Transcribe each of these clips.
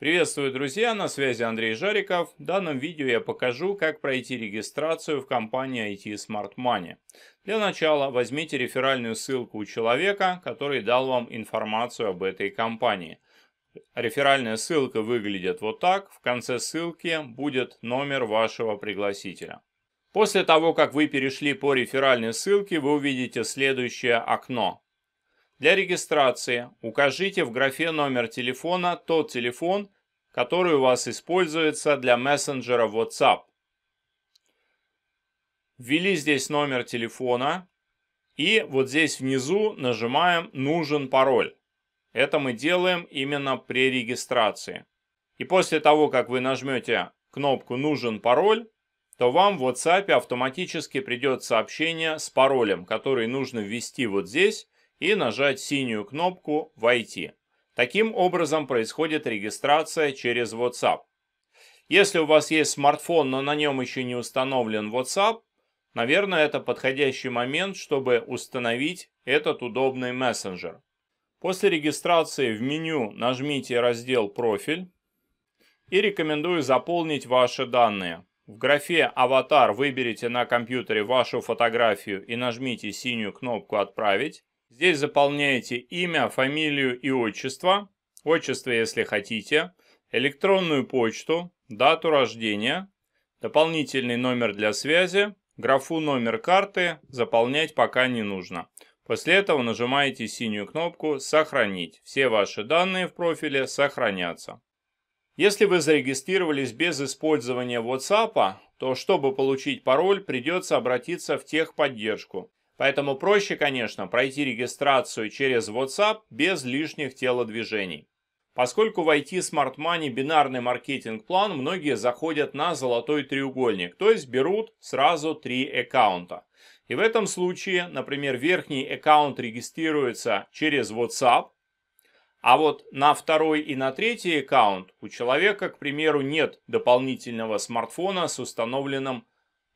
Приветствую, друзья, на связи Андрей Жариков. В данном видео я покажу, как пройти регистрацию в компании IT Smart Money. Для начала возьмите реферальную ссылку у человека, который дал вам информацию об этой компании. Реферальная ссылка выглядит вот так. В конце ссылки будет номер вашего пригласителя. После того, как вы перешли по реферальной ссылке, вы увидите следующее окно. Для регистрации укажите в графе номер телефона тот телефон, который у вас используется для мессенджера WhatsApp. Ввели здесь номер телефона и вот здесь внизу нажимаем «Нужен пароль». Это мы делаем именно при регистрации. И после того, как вы нажмете кнопку «Нужен пароль», то вам в WhatsApp автоматически придет сообщение с паролем, который нужно ввести вот здесь – и нажать синюю кнопку «Войти». Таким образом происходит регистрация через WhatsApp. Если у вас есть смартфон, но на нем еще не установлен WhatsApp, наверное, это подходящий момент, чтобы установить этот удобный мессенджер. После регистрации в меню нажмите раздел «Профиль» и рекомендую заполнить ваши данные. В графе «Аватар» выберите на компьютере вашу фотографию и нажмите синюю кнопку «Отправить». Здесь заполняете имя, фамилию и отчество, отчество, если хотите, электронную почту, дату рождения, дополнительный номер для связи, графу номер карты заполнять пока не нужно. После этого нажимаете синюю кнопку «Сохранить». Все ваши данные в профиле сохранятся. Если вы зарегистрировались без использования WhatsApp, то чтобы получить пароль, придется обратиться в техподдержку. Поэтому проще, конечно, пройти регистрацию через WhatsApp без лишних телодвижений. Поскольку в IT Smart Money бинарный маркетинг-план, многие заходят на золотой треугольник, то есть берут сразу три аккаунта. И в этом случае, например, верхний аккаунт регистрируется через WhatsApp, а вот на второй и на третий аккаунт у человека, к примеру, нет дополнительного смартфона с установленным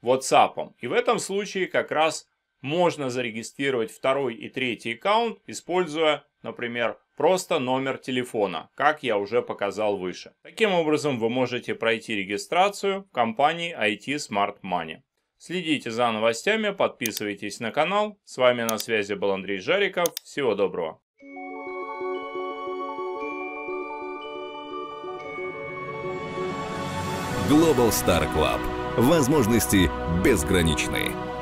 WhatsApp. И в этом случае как раз можно зарегистрировать второй и третий аккаунт, используя, например, просто номер телефона, как я уже показал выше. Таким образом, вы можете пройти регистрацию компании IT Smart Money. Следите за новостями, подписывайтесь на канал. С вами на связи был Андрей Жариков. Всего доброго. Global Star Club. Возможности безграничные.